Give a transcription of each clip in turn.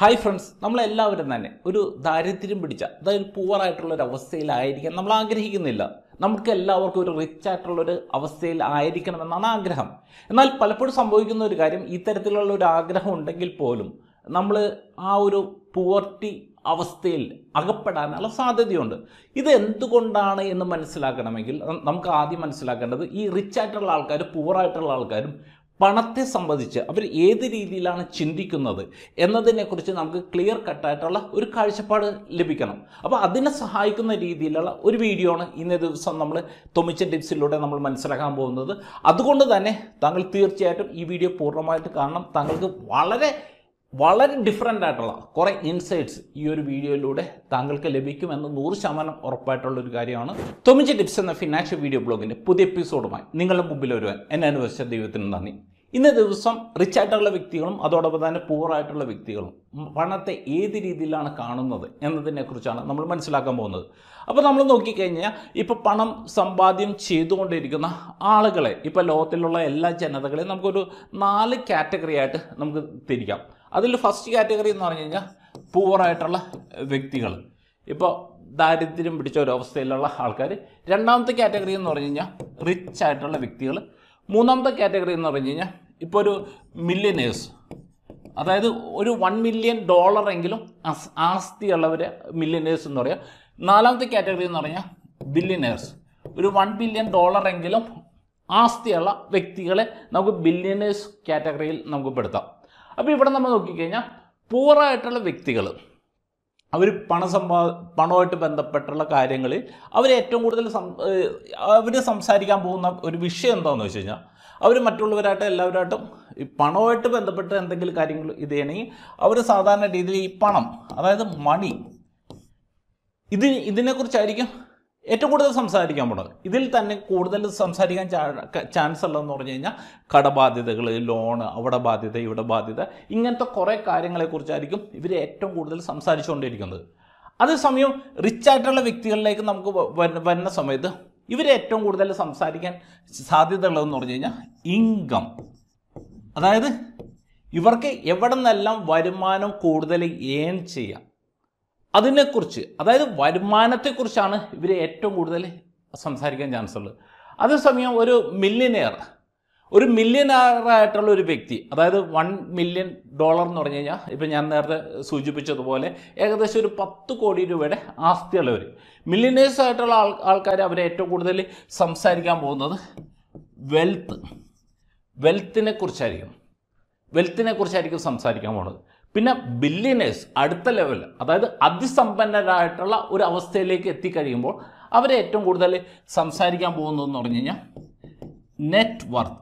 hi friends നമ്മളെല്ലാവരും തന്നെ ഒരു ദാരിദ്ര്യം പിടിച്ച അതായത് പൂവറായിട്ടുള്ള ഒരു അവസ്ഥയിലായിരിക്കാൻ നമ്മൾ ആഗ്രഹിക്കുന്നില്ല നമുക്ക് എല്ലാവർക്കും ഒരു റിച്ച് ആയിട്ടുള്ളൊരു അവസ്ഥയിൽ ആയിരിക്കണമെന്നാണ് ആഗ്രഹം എന്നാൽ പലപ്പോഴും സംഭവിക്കുന്ന ഒരു കാര്യം ഇത്തരത്തിലുള്ള ഒരു ആഗ്രഹം ഉണ്ടെങ്കിൽ പോലും നമ്മൾ ആ ഒരു പൂവർട്ടി അവസ്ഥയിൽ അകപ്പെടാനുള്ള സാധ്യതയുണ്ട് ഇത് എന്തുകൊണ്ടാണ് എന്ന് മനസ്സിലാക്കണമെങ്കിൽ നമുക്ക് ആദ്യം മനസ്സിലാക്കേണ്ടത് ഈ റിച്ച് ആയിട്ടുള്ള ആൾക്കാരും പൂവറായിട്ടുള്ള ആൾക്കാരും പണത്തെ സംബന്ധിച്ച് അവർ ഏത് രീതിയിലാണ് ചിന്തിക്കുന്നത് എന്നതിനെക്കുറിച്ച് നമുക്ക് ക്ലിയർ കട്ടായിട്ടുള്ള ഒരു കാഴ്ചപ്പാട് ലഭിക്കണം അപ്പോൾ അതിനെ സഹായിക്കുന്ന രീതിയിലുള്ള ഒരു വീഡിയോ ആണ് ഇന്നേ ദിവസം നമ്മൾ തൊമിച്ച ടിപ്സിലൂടെ നമ്മൾ മനസ്സിലാക്കാൻ പോകുന്നത് അതുകൊണ്ട് തന്നെ താങ്കൾ തീർച്ചയായിട്ടും ഈ വീഡിയോ പൂർണ്ണമായിട്ട് കാണണം താങ്കൾക്ക് വളരെ വളരെ ഡിഫറെൻ്റ് ആയിട്ടുള്ള കുറേ ഇൻസൈറ്റ്സ് ഈ ഒരു വീഡിയോയിലൂടെ താങ്കൾക്ക് ലഭിക്കുമെന്ന് നൂറ് ശതമാനം ഒരു കാര്യമാണ് തൊമിച്ച് ടിപ്സ് എന്ന ഫിനാൻഷ്യൽ വീഡിയോ ബ്ലോഗിൻ്റെ പുതിയ എപ്പിസോഡുമായി നിങ്ങളുടെ മുമ്പിൽ വരുവാൻ എന്നെ അനുവദിച്ച ദൈവത്തിന് നന്ദി ഇന്ന ദിവസം റിച്ച് ആയിട്ടുള്ള വ്യക്തികളും അതോടൊപ്പം തന്നെ പൂർ ആയിട്ടുള്ള വ്യക്തികളും പണത്തെ ഏത് രീതിയിലാണ് കാണുന്നത് എന്നതിനെക്കുറിച്ചാണ് നമ്മൾ മനസ്സിലാക്കാൻ പോകുന്നത് അപ്പോൾ നമ്മൾ നോക്കിക്കഴിഞ്ഞാൽ ഇപ്പോൾ പണം സമ്പാദ്യം ചെയ്തുകൊണ്ടിരിക്കുന്ന ആളുകളെ ഇപ്പോൾ ലോകത്തിലുള്ള എല്ലാ ജനതകളെയും നമുക്കൊരു നാല് കാറ്റഗറി ആയിട്ട് നമുക്ക് തിരിക്കാം അതിൽ ഫസ്റ്റ് കാറ്റഗറി എന്ന് പറഞ്ഞു കഴിഞ്ഞാൽ പൂവറായിട്ടുള്ള വ്യക്തികൾ ഇപ്പോൾ ദാരിദ്ര്യം പിടിച്ച ഒരവസ്ഥയിലുള്ള ആൾക്കാർ രണ്ടാമത്തെ കാറ്റഗറി എന്ന് പറഞ്ഞു കഴിഞ്ഞാൽ റിച്ച് ആയിട്ടുള്ള വ്യക്തികൾ മൂന്നാമത്തെ കാറ്റഗറി എന്ന് പറഞ്ഞു കഴിഞ്ഞാൽ ഇപ്പോൾ ഒരു മില്യനേഴ്സ് അതായത് ഒരു വൺ മില്യൺ ഡോളറെങ്കിലും ആസ്തിയുള്ളവരെ മില്യനേഴ്സ് എന്ന് പറയാം നാലാമത്തെ കാറ്റഗറി എന്ന് പറഞ്ഞാൽ ബില്യനേഴ്സ് ഒരു വൺ ബില്യൺ ഡോളറെങ്കിലും ആസ്തിയുള്ള വ്യക്തികളെ നമുക്ക് ബില്യനേഴ്സ് കാറ്റഗറിയിൽ നമുക്ക് പെടുത്താം അപ്പോൾ ഇവിടെ നമ്മൾ നോക്കിക്കഴിഞ്ഞാൽ പൂറായിട്ടുള്ള വ്യക്തികൾ അവർ പണ സമ്പാ പണമായിട്ട് ബന്ധപ്പെട്ടുള്ള കാര്യങ്ങളിൽ അവർ ഏറ്റവും കൂടുതൽ സം അവർ സംസാരിക്കാൻ പോകുന്ന ഒരു വിഷയം എന്താണെന്ന് വെച്ച് കഴിഞ്ഞാൽ അവർ മറ്റുള്ളവരായിട്ട് എല്ലാവരായിട്ടും ഈ പണമായിട്ട് ബന്ധപ്പെട്ട എന്തെങ്കിലും കാര്യങ്ങൾ ഇത് ചെയ്യണമെങ്കിൽ അവർ സാധാരണ രീതിയിൽ ഈ പണം അതായത് മണി ഇത് ഇതിനെക്കുറിച്ചായിരിക്കും ഏറ്റവും കൂടുതൽ സംസാരിക്കാൻ പോണത് ഇതിൽ തന്നെ കൂടുതൽ സംസാരിക്കാൻ ചാൻസ് ഉള്ളതെന്ന് പറഞ്ഞു കഴിഞ്ഞാൽ കടബാധ്യതകൾ ലോണ് അവിടെ ബാധ്യത ഇവിടെ ബാധ്യത ഇങ്ങനത്തെ കുറേ കാര്യങ്ങളെക്കുറിച്ചായിരിക്കും ഇവർ ഏറ്റവും കൂടുതൽ സംസാരിച്ചുകൊണ്ടിരിക്കുന്നത് അതേസമയം റിച്ച് ആയിട്ടുള്ള വ്യക്തികളിലേക്ക് നമുക്ക് വരുന്ന സമയത്ത് ഇവർ ഏറ്റവും കൂടുതൽ സംസാരിക്കാൻ സാധ്യത ഉള്ളതെന്ന് പറഞ്ഞു കഴിഞ്ഞാൽ ഇൻകം അതായത് ഇവർക്ക് എവിടെ നിന്നെല്ലാം വരുമാനം കൂടുതൽ ഏൺ ചെയ്യാം അതിനെക്കുറിച്ച് അതായത് വരുമാനത്തെക്കുറിച്ചാണ് ഇവർ ഏറ്റവും കൂടുതൽ സംസാരിക്കാൻ ചാൻസ് ഉള്ളത് അതേസമയം ഒരു മില്യനെയർ ഒരു മില്യനറായിട്ടുള്ള ഒരു വ്യക്തി അതായത് വൺ മില്യൺ ഡോളർ എന്ന് പറഞ്ഞു കഴിഞ്ഞാൽ ഇപ്പം ഞാൻ നേരത്തെ സൂചിപ്പിച്ചതുപോലെ ഏകദേശം ഒരു പത്ത് കോടി രൂപയുടെ ആസ്തിയുള്ളവർ മില്യനേഴ്സ് ആയിട്ടുള്ള ആൾ ആൾക്കാർ അവർ ഏറ്റവും കൂടുതൽ സംസാരിക്കാൻ പോകുന്നത് വെൽത്ത് വെൽത്തിനെ കുറിച്ചായിരിക്കും വെൽത്തിനെ കുറിച്ചായിരിക്കും സംസാരിക്കാൻ പോകുന്നത് പിന്നെ ബില്യനേഴ്സ് അടുത്ത ലെവൽ അതായത് അതിസമ്പന്നരായിട്ടുള്ള ഒരു അവസ്ഥയിലേക്ക് എത്തിക്കഴിയുമ്പോൾ അവരെ ഏറ്റവും കൂടുതൽ സംസാരിക്കാൻ പോകുന്നതെന്ന് പറഞ്ഞു കഴിഞ്ഞാൽ നെറ്റ് വർത്ത്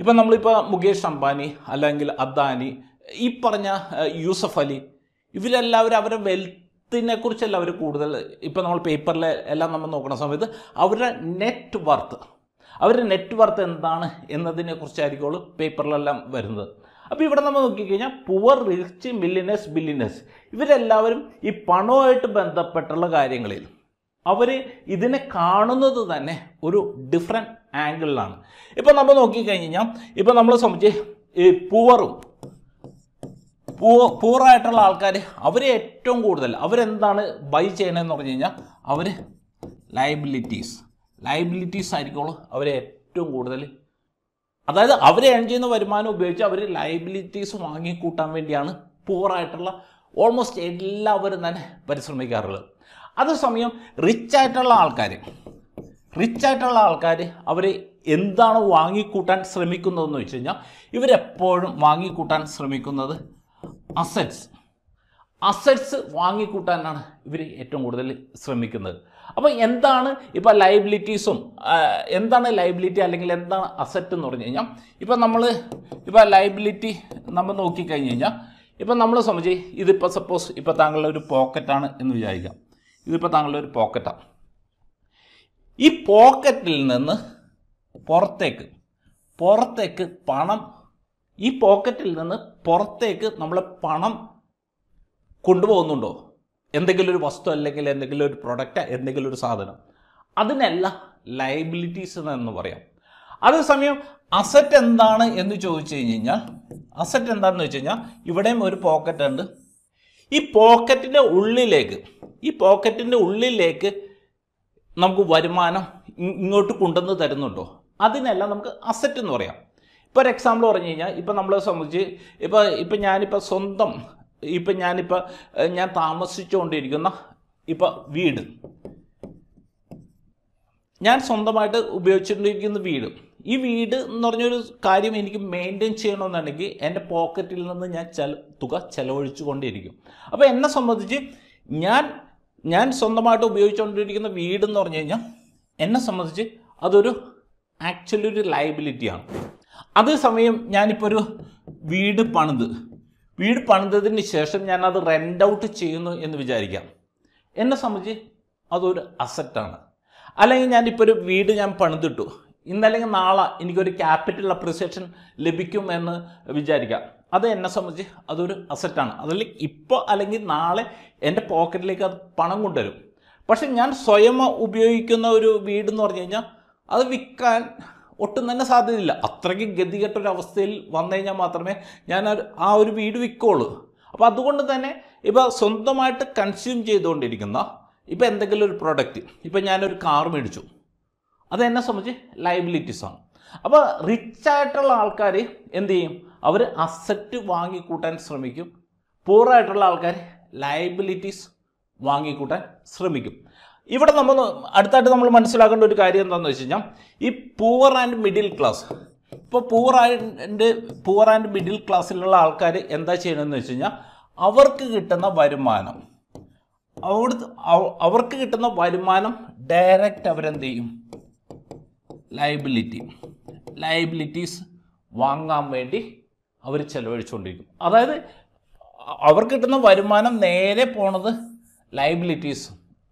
ഇപ്പം നമ്മളിപ്പോൾ മുകേഷ് അംബാനി അല്ലെങ്കിൽ അദാനി ഈ പറഞ്ഞ യൂസഫ് അലി ഇവരെല്ലാവരും അവരെ വെൽത്തിനെ കുറിച്ചല്ല അവർ കൂടുതൽ ഇപ്പം നമ്മൾ പേപ്പറിൽ എല്ലാം നമ്മൾ നോക്കുന്ന സമയത്ത് അവരുടെ നെറ്റ് വർത്ത് അവരുടെ നെറ്റ് വർത്ത് എന്താണ് എന്നതിനെക്കുറിച്ചായിരിക്കുള്ളൂ പേപ്പറിലെല്ലാം വരുന്നത് അപ്പോൾ ഇവിടെ നമ്മൾ നോക്കിക്കഴിഞ്ഞാൽ പുവർ റിച്ച് മില്ലിനേഴ്സ് ബില്ലിനേഴ്സ് ഇവരെല്ലാവരും ഈ പണവുമായിട്ട് ബന്ധപ്പെട്ടുള്ള കാര്യങ്ങളിൽ അവർ ഇതിനെ കാണുന്നത് തന്നെ ഒരു ഡിഫറെൻറ്റ് ആംഗിളിലാണ് ഇപ്പം നമ്മൾ നോക്കിക്കഴിഞ്ഞാൽ ഇപ്പം നമ്മൾ സംബന്ധിച്ച് ഈ പുവറും പൂറായിട്ടുള്ള ആൾക്കാർ അവർ ഏറ്റവും കൂടുതൽ അവരെന്താണ് ബൈ ചെയ്യണമെന്ന് പറഞ്ഞു കഴിഞ്ഞാൽ അവർ ലയബിലിറ്റീസ് ലയബിലിറ്റീസ് ആയിരിക്കുള്ളൂ അവർ ഏറ്റവും കൂടുതൽ അതായത് അവർ ഏൺ ചെയ്യുന്ന വരുമാനം ഉപയോഗിച്ച് അവർ ലയബിലിറ്റീസ് വാങ്ങിക്കൂട്ടാൻ വേണ്ടിയാണ് പൂറായിട്ടുള്ള ഓൾമോസ്റ്റ് എല്ലാവരും തന്നെ പരിശ്രമിക്കാറുള്ളത് അതേസമയം റിച്ച് ആയിട്ടുള്ള ആൾക്കാർ റിച്ച് ആയിട്ടുള്ള ആൾക്കാർ അവർ എന്താണ് വാങ്ങിക്കൂട്ടാൻ ശ്രമിക്കുന്നതെന്ന് വെച്ച് കഴിഞ്ഞാൽ ഇവരെപ്പോഴും വാങ്ങിക്കൂട്ടാൻ ശ്രമിക്കുന്നത് അസറ്റ്സ് അസറ്റ്സ് വാങ്ങിക്കൂട്ടാനാണ് ഇവർ ഏറ്റവും കൂടുതൽ ശ്രമിക്കുന്നത് അപ്പോൾ എന്താണ് ഇപ്പോൾ ലൈബിലിറ്റീസും എന്താണ് ലൈബിലിറ്റി അല്ലെങ്കിൽ എന്താണ് അസറ്റ് എന്ന് പറഞ്ഞു കഴിഞ്ഞാൽ ഇപ്പോൾ നമ്മൾ ഇപ്പോൾ ലൈബിലിറ്റി നമ്മൾ നോക്കിക്കഴിഞ്ഞ് കഴിഞ്ഞാൽ ഇപ്പം നമ്മൾ സംബന്ധിച്ച് ഇതിപ്പോൾ സപ്പോസ് ഇപ്പോൾ താങ്കളുടെ ഒരു പോക്കറ്റാണ് എന്ന് വിചാരിക്കാം ഇതിപ്പോൾ താങ്കളുടെ ഒരു പോക്കറ്റാണ് ഈ പോക്കറ്റിൽ നിന്ന് പുറത്തേക്ക് പുറത്തേക്ക് പണം ഈ പോക്കറ്റിൽ നിന്ന് പുറത്തേക്ക് നമ്മൾ പണം കൊണ്ടുപോകുന്നുണ്ടോ എന്തെങ്കിലും ഒരു വസ്തു അല്ലെങ്കിൽ എന്തെങ്കിലും ഒരു പ്രൊഡക്റ്റ് എന്തെങ്കിലും ഒരു സാധനം അതിനെല്ലാം ലയബിലിറ്റീസ് എന്ന് പറയാം അതേസമയം അസറ്റ് എന്താണ് എന്ന് ചോദിച്ചു കഴിഞ്ഞ് കഴിഞ്ഞാൽ അസറ്റ് എന്താണെന്ന് വെച്ച് കഴിഞ്ഞാൽ ഇവിടെയും ഒരു പോക്കറ്റ് ഉണ്ട് ഈ പോക്കറ്റിൻ്റെ ഉള്ളിലേക്ക് ഈ പോക്കറ്റിൻ്റെ ഉള്ളിലേക്ക് നമുക്ക് വരുമാനം ഇങ്ങോട്ട് കൊണ്ടുവന്ന് തരുന്നുണ്ടോ അതിനെല്ലാം നമുക്ക് അസറ്റ് എന്ന് പറയാം ഇപ്പോൾ ഒരു എക്സാമ്പിൾ പറഞ്ഞു കഴിഞ്ഞാൽ ഇപ്പോൾ നമ്മളെ സംബന്ധിച്ച് ഇപ്പോൾ ഇപ്പോൾ ഞാനിപ്പോൾ സ്വന്തം ഇപ്പം ഞാനിപ്പോൾ ഞാൻ താമസിച്ചുകൊണ്ടിരിക്കുന്ന ഇപ്പോൾ വീട് ഞാൻ സ്വന്തമായിട്ട് ഉപയോഗിച്ചുകൊണ്ടിരിക്കുന്ന വീട് ഈ വീട് എന്ന് പറഞ്ഞൊരു കാര്യം എനിക്ക് മെയിൻറ്റെയിൻ ചെയ്യണമെന്നുണ്ടെങ്കിൽ എൻ്റെ പോക്കറ്റിൽ നിന്ന് ഞാൻ ചെല തുക ചെലവഴിച്ചു കൊണ്ടിരിക്കും അപ്പോൾ എന്നെ സംബന്ധിച്ച് ഞാൻ ഞാൻ സ്വന്തമായിട്ട് ഉപയോഗിച്ചുകൊണ്ടിരിക്കുന്ന വീട് എന്ന് പറഞ്ഞു കഴിഞ്ഞാൽ എന്നെ സംബന്ധിച്ച് അതൊരു ആക്ച്വലി ഒരു ലയബിലിറ്റിയാണ് അതേസമയം ഞാനിപ്പോൾ ഒരു വീട് പണിത് വീട് പണിതതിന് ശേഷം ഞാൻ അത് റെൻ്റ് ഔട്ട് ചെയ്യുന്നു എന്ന് വിചാരിക്കാം എന്നെ സംബന്ധിച്ച് അതൊരു അസറ്റാണ് അല്ലെങ്കിൽ ഞാനിപ്പോൾ ഒരു വീട് ഞാൻ പണിതിട്ടു ഇന്നല്ലെങ്കിൽ നാളെ എനിക്കൊരു ക്യാപിറ്റൽ അപ്രിസിയേഷൻ ലഭിക്കുമെന്ന് വിചാരിക്കാം അത് എന്നെ സംബന്ധിച്ച് അതൊരു അസറ്റാണ് അതല്ല ഇപ്പോൾ അല്ലെങ്കിൽ നാളെ എൻ്റെ പോക്കറ്റിലേക്ക് അത് പണം കൊണ്ടുവരും പക്ഷെ ഞാൻ സ്വയം ഉപയോഗിക്കുന്ന ഒരു വീടെന്ന് പറഞ്ഞു കഴിഞ്ഞാൽ അത് വിൽക്കാൻ ഒട്ടും തന്നെ സാധ്യതയില്ല അത്രയ്ക്ക് അവസ്ഥയിൽ വന്നു കഴിഞ്ഞാൽ മാത്രമേ ഞാൻ ആ ഒരു വീട് വിൽക്കുള്ളൂ അപ്പോൾ അതുകൊണ്ട് തന്നെ ഇപ്പോൾ സ്വന്തമായിട്ട് കൺസ്യൂം ചെയ്തുകൊണ്ടിരിക്കുന്ന ഇപ്പോൾ എന്തെങ്കിലും ഒരു പ്രൊഡക്റ്റ് ഇപ്പോൾ ഞാനൊരു കാർ മേടിച്ചു അത് എന്നെ സംബന്ധിച്ച് ലൈബിലിറ്റീസാണ് അപ്പോൾ റിച്ച് ആയിട്ടുള്ള ആൾക്കാർ എന്ത് ചെയ്യും അവർ അസറ്റ് വാങ്ങിക്കൂട്ടാൻ ശ്രമിക്കും പൂറായിട്ടുള്ള ആൾക്കാർ ലയബിലിറ്റീസ് വാങ്ങിക്കൂട്ടാൻ ശ്രമിക്കും ഇവിടെ നമ്മൾ അടുത്തായിട്ട് നമ്മൾ മനസ്സിലാക്കേണ്ട ഒരു കാര്യം എന്താണെന്ന് വെച്ച് കഴിഞ്ഞാൽ ഈ പൂവർ ആൻഡ് മിഡിൽ ക്ലാസ് ഇപ്പോൾ poor and poor and middle ക്ലാസ്സിലുള്ള ആൾക്കാർ എന്താ ചെയ്യണമെന്ന് വെച്ച് കഴിഞ്ഞാൽ അവർക്ക് കിട്ടുന്ന വരുമാനം അവിടെ അവർക്ക് കിട്ടുന്ന വരുമാനം ഡയറക്റ്റ് അവരെന്ത് ചെയ്യും ലയബിലിറ്റി ലയബിലിറ്റീസ് വാങ്ങാൻ വേണ്ടി അവർ ചെലവഴിച്ചുകൊണ്ടിരിക്കും അതായത് അവർക്ക് കിട്ടുന്ന വരുമാനം നേരെ പോണത് ലയബിലിറ്റീസ്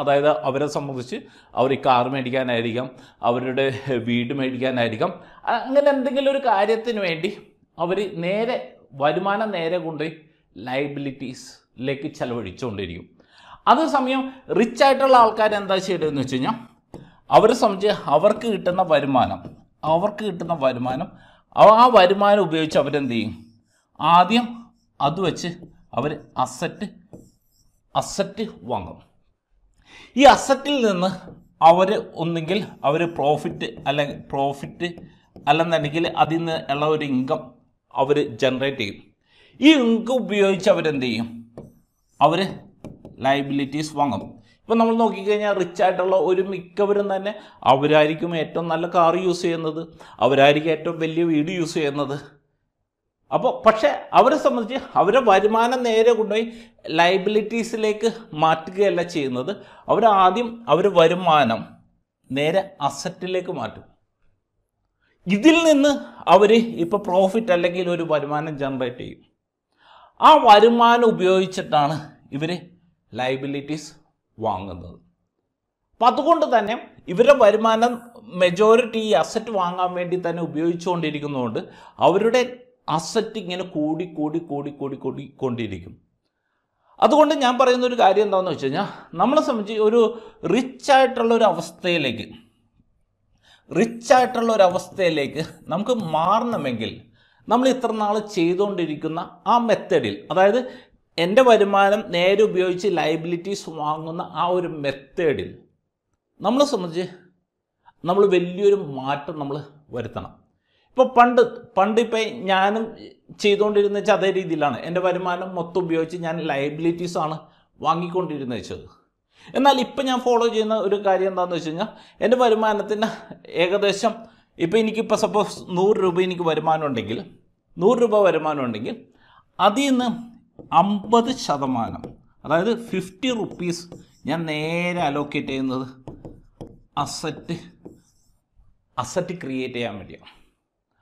അതായത് അവരെ സംബന്ധിച്ച് അവർ ഈ കാർ മേടിക്കാനായിരിക്കാം അവരുടെ വീട് മേടിക്കാനായിരിക്കാം അങ്ങനെ എന്തെങ്കിലും ഒരു കാര്യത്തിന് വേണ്ടി അവർ നേരെ വരുമാനം നേരെ കൊണ്ട് ലൈബിലിറ്റീസിലേക്ക് ചെലവഴിച്ചുകൊണ്ടിരിക്കും അതേസമയം റിച്ച് ആയിട്ടുള്ള ആൾക്കാർ എന്താ ചെയ്യേണ്ടതെന്ന് വെച്ച് കഴിഞ്ഞാൽ അവരെ സംബന്ധിച്ച് അവർക്ക് കിട്ടുന്ന വരുമാനം അവർക്ക് കിട്ടുന്ന വരുമാനം ആ വരുമാനം ഉപയോഗിച്ച് അവരെന്ത് ചെയ്യും ആദ്യം അത് വെച്ച് അവർ അസറ്റ് അസറ്റ് വാങ്ങും ഈ അസറ്റിൽ നിന്ന് അവർ ഒന്നെങ്കിൽ അവർ പ്രോഫിറ്റ് അല്ലെങ്കിൽ പ്രോഫിറ്റ് അല്ലെന്നുണ്ടെങ്കിൽ അതിൽ നിന്ന് ഉള്ള ഒരു ഇൻകം അവർ ജനറേറ്റ് ചെയ്യും ഈ ഇൻകം ഉപയോഗിച്ച് അവരെന്ത് ചെയ്യും അവർ ലയബിലിറ്റീസ് വാങ്ങും ഇപ്പം നമ്മൾ നോക്കിക്കഴിഞ്ഞാൽ റിച്ച് ആയിട്ടുള്ള ഒരു മിക്കവരും തന്നെ അവരായിരിക്കും ഏറ്റവും നല്ല കാർ യൂസ് ചെയ്യുന്നത് അവരായിരിക്കും ഏറ്റവും വലിയ വീട് യൂസ് ചെയ്യുന്നത് അപ്പോൾ പക്ഷേ അവരെ സംബന്ധിച്ച് അവരെ വരുമാനം നേരെ കൊണ്ടുപോയി ലൈബിലിറ്റീസിലേക്ക് മാറ്റുകയല്ല ചെയ്യുന്നത് അവരാദ്യം ആദ്യം അവർ വരുമാനം നേരെ അസറ്റിലേക്ക് മാറ്റും ഇതിൽ നിന്ന് അവർ ഇപ്പോൾ പ്രോഫിറ്റ് അല്ലെങ്കിൽ ഒരു വരുമാനം ജനറേറ്റ് ചെയ്യും ആ വരുമാനം ഉപയോഗിച്ചിട്ടാണ് ഇവർ ലൈബിലിറ്റീസ് വാങ്ങുന്നത് അപ്പം അതുകൊണ്ട് തന്നെ ഇവരുടെ വരുമാനം മെജോറിറ്റി ഈ അസറ്റ് വാങ്ങാൻ വേണ്ടി തന്നെ ഉപയോഗിച്ചുകൊണ്ടിരിക്കുന്നതുകൊണ്ട് അവരുടെ അസറ്റ് ഇങ്ങനെ കൂടി കൂടി കൂടി കൂടി കൂടി കൊണ്ടിരിക്കും അതുകൊണ്ട് ഞാൻ പറയുന്ന ഒരു കാര്യം എന്താണെന്ന് വെച്ച് കഴിഞ്ഞാൽ നമ്മളെ സംബന്ധിച്ച് ഒരു റിച്ച് ആയിട്ടുള്ള ഒരു അവസ്ഥയിലേക്ക് റിച്ച് ആയിട്ടുള്ള ഒരു അവസ്ഥയിലേക്ക് നമുക്ക് മാറണമെങ്കിൽ നമ്മൾ ഇത്ര നാൾ ചെയ്തുകൊണ്ടിരിക്കുന്ന ആ മെത്തേഡിൽ അതായത് എൻ്റെ വരുമാനം നേരെ ഉപയോഗിച്ച് ലൈബിലിറ്റീസ് വാങ്ങുന്ന ആ ഒരു മെത്തേഡിൽ നമ്മളെ സംബന്ധിച്ച് നമ്മൾ വലിയൊരു മാറ്റം നമ്മൾ വരുത്തണം ഇപ്പോൾ പണ്ട് പണ്ട് ഇപ്പോൾ ഞാനും ചെയ്തുകൊണ്ടിരുന്ന അതേ രീതിയിലാണ് എൻ്റെ വരുമാനം മൊത്തം ഉപയോഗിച്ച് ഞാൻ ആണ് വാങ്ങിക്കൊണ്ടിരുന്നത് വെച്ചത് എന്നാൽ ഇപ്പം ഞാൻ ഫോളോ ചെയ്യുന്ന ഒരു കാര്യം എന്താണെന്ന് വെച്ച് കഴിഞ്ഞാൽ എൻ്റെ വരുമാനത്തിന് ഏകദേശം ഇപ്പോൾ എനിക്കിപ്പോൾ സപ്പോസ് നൂറ് രൂപ എനിക്ക് വരുമാനം ഉണ്ടെങ്കിൽ നൂറ് രൂപ വരുമാനം ഉണ്ടെങ്കിൽ അതിൽ നിന്ന് അമ്പത് ശതമാനം അതായത് ഫിഫ്റ്റി റുപ്പീസ് ഞാൻ നേരെ അലോക്കേറ്റ് ചെയ്യുന്നത് അസറ്റ് അസറ്റ് ക്രിയേറ്റ് ചെയ്യാൻ വേണ്ടിയാണ്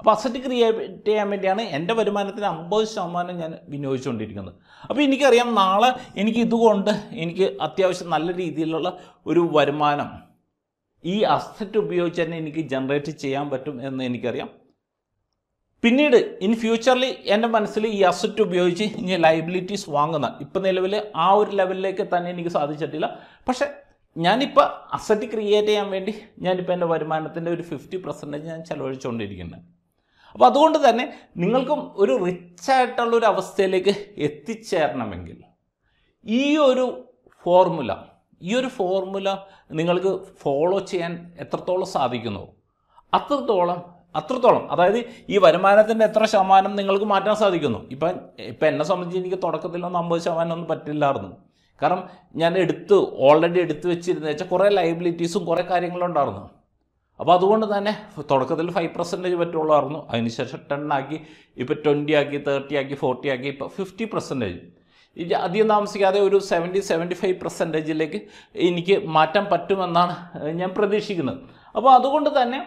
അപ്പോൾ അസറ്റ് ക്രിയേറ്റ് ചെയ്യാൻ വേണ്ടിയാണ് എൻ്റെ വരുമാനത്തിന് അമ്പത് ശതമാനം ഞാൻ വിനിയോഗിച്ചുകൊണ്ടിരിക്കുന്നത് അപ്പോൾ എനിക്കറിയാം നാളെ എനിക്ക് ഇതുകൊണ്ട് എനിക്ക് അത്യാവശ്യം നല്ല രീതിയിലുള്ള ഒരു വരുമാനം ഈ അസറ്റ് ഉപയോഗിച്ച് തന്നെ എനിക്ക് ജനറേറ്റ് ചെയ്യാൻ പറ്റും എന്ന് എനിക്കറിയാം പിന്നീട് ഇൻ ഫ്യൂച്ചറിൽ എൻ്റെ മനസ്സിൽ ഈ അസറ്റ് ഉപയോഗിച്ച് ഇനി ലൈബിലിറ്റീസ് വാങ്ങുന്ന ഇപ്പം നിലവിൽ ആ ഒരു ലെവലിലേക്ക് തന്നെ എനിക്ക് സാധിച്ചിട്ടില്ല പക്ഷേ ഞാനിപ്പോൾ അസറ്റ് ക്രിയേറ്റ് ചെയ്യാൻ വേണ്ടി ഞാനിപ്പോൾ എൻ്റെ വരുമാനത്തിൻ്റെ ഒരു ഫിഫ്റ്റി പെർസെൻറ്റേജ് ഞാൻ ചിലവഴിച്ചുകൊണ്ടിരിക്കുന്നത് അപ്പോൾ അതുകൊണ്ട് തന്നെ നിങ്ങൾക്കും ഒരു റിച്ച് ആയിട്ടുള്ളൊരു അവസ്ഥയിലേക്ക് എത്തിച്ചേരണമെങ്കിൽ ഈ ഒരു ഫോർമുല ഈ ഒരു ഫോർമുല നിങ്ങൾക്ക് ഫോളോ ചെയ്യാൻ എത്രത്തോളം സാധിക്കുന്നു അത്രത്തോളം അത്രത്തോളം അതായത് ഈ വരുമാനത്തിൻ്റെ എത്ര ശതമാനം നിങ്ങൾക്ക് മാറ്റാൻ സാധിക്കുന്നു ഇപ്പം ഇപ്പം എന്നെ സംബന്ധിച്ച് എനിക്ക് ഒന്ന് അമ്പത് ശതമാനം ഒന്നും പറ്റില്ലായിരുന്നു കാരണം ഞാൻ എടുത്ത് ഓൾറെഡി എടുത്തു വെച്ചിരുന്ന വെച്ചാൽ കുറേ ലൈബിലിറ്റീസും കുറേ കാര്യങ്ങളും ഉണ്ടായിരുന്നു അപ്പോൾ അതുകൊണ്ട് തന്നെ തുടക്കത്തിൽ ഫൈവ് പെർസെൻറ്റേജ് പറ്റുള്ളായിരുന്നു അതിനുശേഷം ടെൻ ആക്കി ഇപ്പോൾ ട്വൻറ്റി ആക്കി തേർട്ടി ആക്കി ഫോർട്ടി ആക്കി ഇപ്പോൾ ഫിഫ്റ്റി പെർസെൻറ്റേജ് ഇത് അധികം താമസിക്കാതെ ഒരു സെവൻറ്റി സെവൻറ്റി ഫൈവ് പെർസെൻറ്റേജിലേക്ക് എനിക്ക് മാറ്റാൻ പറ്റുമെന്നാണ് ഞാൻ പ്രതീക്ഷിക്കുന്നത് അപ്പോൾ അതുകൊണ്ട് തന്നെ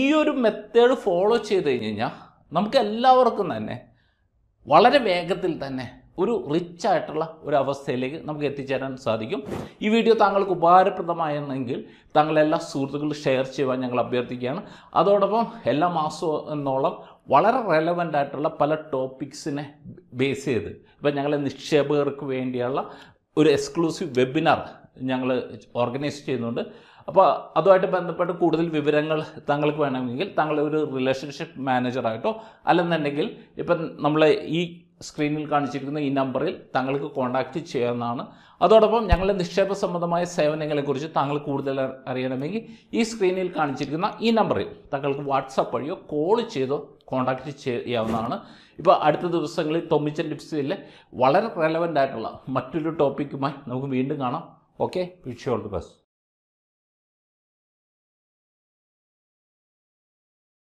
ഈ ഒരു മെത്തേഡ് ഫോളോ ചെയ്ത് കഴിഞ്ഞ് കഴിഞ്ഞാൽ നമുക്ക് എല്ലാവർക്കും തന്നെ വളരെ വേഗത്തിൽ തന്നെ ഒരു റിച്ച് ആയിട്ടുള്ള ഒരു അവസ്ഥയിലേക്ക് നമുക്ക് എത്തിച്ചേരാൻ സാധിക്കും ഈ വീഡിയോ താങ്കൾക്ക് ഉപകാരപ്രദമായിരുന്നെങ്കിൽ താങ്കളെല്ലാ സുഹൃത്തുക്കളും ഷെയർ ചെയ്യുവാൻ ഞങ്ങൾ അഭ്യർത്ഥിക്കുകയാണ് അതോടൊപ്പം എല്ലാ മാസവും എന്നോളം വളരെ റെലവൻ്റ് ആയിട്ടുള്ള പല ടോപ്പിക്സിനെ ബേസ് ചെയ്ത് ഇപ്പം ഞങ്ങളെ നിക്ഷേപകർക്ക് വേണ്ടിയുള്ള ഒരു എക്സ്ക്ലൂസീവ് വെബിനാർ ഞങ്ങൾ ഓർഗനൈസ് ചെയ്യുന്നുണ്ട് അപ്പോൾ അതുമായിട്ട് ബന്ധപ്പെട്ട് കൂടുതൽ വിവരങ്ങൾ താങ്കൾക്ക് വേണമെങ്കിൽ താങ്കൾ ഒരു റിലേഷൻഷിപ്പ് മാനേജറായിട്ടോ അല്ലെന്നുണ്ടെങ്കിൽ ഇപ്പം നമ്മൾ ഈ സ്ക്രീനിൽ കാണിച്ചിരിക്കുന്ന ഈ നമ്പറിൽ താങ്കൾക്ക് കോൺടാക്റ്റ് ചെയ്യാവുന്നതാണ് അതോടൊപ്പം ഞങ്ങളുടെ നിക്ഷേപ സംബന്ധമായ സേവനങ്ങളെക്കുറിച്ച് താങ്കൾ കൂടുതൽ അറിയണമെങ്കിൽ ഈ സ്ക്രീനിൽ കാണിച്ചിരിക്കുന്ന ഈ നമ്പറിൽ താങ്കൾക്ക് വാട്സപ്പ് വഴിയോ കോൾ ചെയ്തോ കോൺടാക്റ്റ് ചെയ്യാവുന്നതാണ് ഇപ്പോൾ അടുത്ത ദിവസങ്ങളിൽ തൊമ്മിച്ചൻ ലിപ്സിലെ വളരെ റെലവൻ്റ് ആയിട്ടുള്ള മറ്റൊരു ടോപ്പിക്കുമായി നമുക്ക് വീണ്ടും കാണാം okay wish all the best